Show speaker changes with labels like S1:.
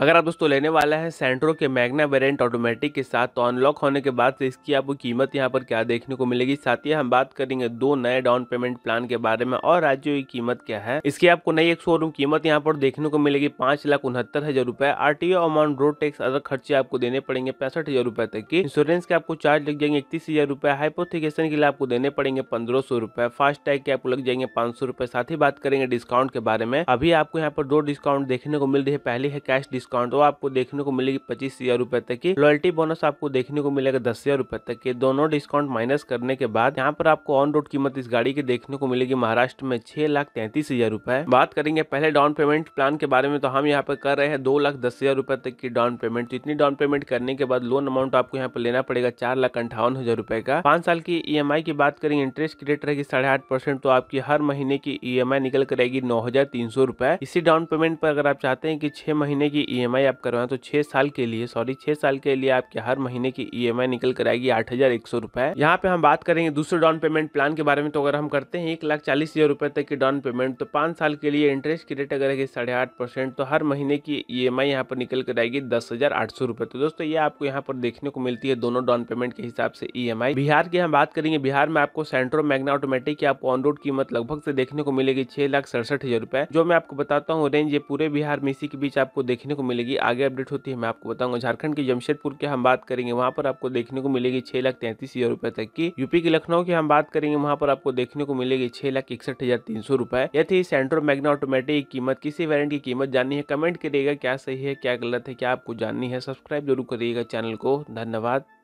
S1: अगर आप दोस्तों लेने वाला है सेंट्रो के मैग्ना वेरिएंट ऑटोमेटिक के साथ तो अनलॉक होने के बाद से इसकी आपको कीमत यहाँ पर क्या देखने को मिलेगी साथ ही हम बात करेंगे दो नए डाउन पेमेंट प्लान के बारे में और राज्यों की कीमत क्या है इसकी आपको नई एक शोरूम कीमत यहाँ पर देखने को मिलेगी पांच लाख उनहत्तर हजार रुपए RTO amount road tax other खर्चे आपको देने पड़ेंगे पैंसठ हजार रुपए तक की इंश्योरेंस के आपको चार्ज लग जाएंगे इकतीस हजार रुपए हाइपोथिकेशन के लिए आपको देने पड़ेंगे पंद्रह सौ रुपए फास्टैग के आपको लग जाएंगे पांच सौ रुपए साथ ही बात करेंगे डिस्काउंट के बारे में अभी आपको यहाँ पर दो डिस्काउंट देखने को मिल रही है पहली है कैश डिस्काउंट वो आपको देखने को मिलेगी पच्चीस हजार रुपए तक की लॉयल्टी बोनस आपको देखने को मिलेगा दस हजार रुपए तक के दोनों डिस्काउंट माइनस करने के बाद यहाँ पर आपको ऑन रोड कीमत इस गाड़ी के देखने को मिलेगी महाराष्ट्र में छह लाख तैंतीस हजार रूपए बात करेंगे पहले डाउन पेमेंट प्लान के बारे में तो हम यहाँ पर कर रहे हैं दो लाख दस हजार रुपए तक की डाउन पेमेंट तो इतनी डाउन पेमेंट करने के बाद लोन अमाउंट आपको यहाँ पर लेना पड़ेगा चार लाख अंठावन हजार रुपए का पांच साल की ई की बात करें इंटरेस्ट की रेट रहेगी साढ़े आठ परसेंट तो आपकी हर महीने की ई निकल करेगी नौ हजार तीन सौ रुपए इसी डाउन पेमेंट पर अगर आप चाहते हैं कि छह महीने की ईएमआई e आप करवाएं तो छह साल के लिए सॉरी छह साल के लिए आपके हर महीने की ईएमआई e निकल कर आएगी आठ हज़ार एक सौ रुपए यहाँ पे हम बात करेंगे दूसरे डाउन पेमेंट प्लान के बारे में तो अगर हम करते हैं एक लाख चालीस हज़ार रुपए तक की डाउन पेमेंट तो पांच साल के लिए इंटरेस्ट की रेट अगर है साढ़े आठ परसेंट तो हर महीने की ई एम आई यहाँ पर निकल कर आएगी दस हज़ार आठ सौ रुपए तो दोस्तों ये आपको यहाँ पर देखने को मिलती है दोनों डाउन पेमेंट के हिसाब से ई एम आई बिहार की हम बात करेंगे बिहार में आपको सेंट्रो मैग्ना ऑटोमेटिक की आपको ऑन रोड कीमत लगभग से देखने को मिलेगी छह लाख सड़सठ हज़ार रुपए जो मैं आपको बताता हूँ रेंज ये पूरे बिहार में इसी के बीच आपको देखने को को मिलेगी आगे अपडेट होती है मैं आपको बताऊंगा झारखंड के जमशेदपुर की हम बात करेंगे वहाँ पर आपको देखने को मिलेगी छह लाख तैंतीस हजार रुपए तक की यूपी के लखनऊ की हम बात करेंगे वहाँ पर आपको देखने को मिलेगी छह लाख इकसठ हजार तीन सौ रुपए या थी सेंट्रो मैग्ना ऑटोमेटिक की कीमत किसी वेरियंट की कीमत जाननी है कमेंट करिएगा क्या सही है क्या गलत है क्या आपको जाननी है सब्सक्राइब जरूर करिएगा चैनल को धन्यवाद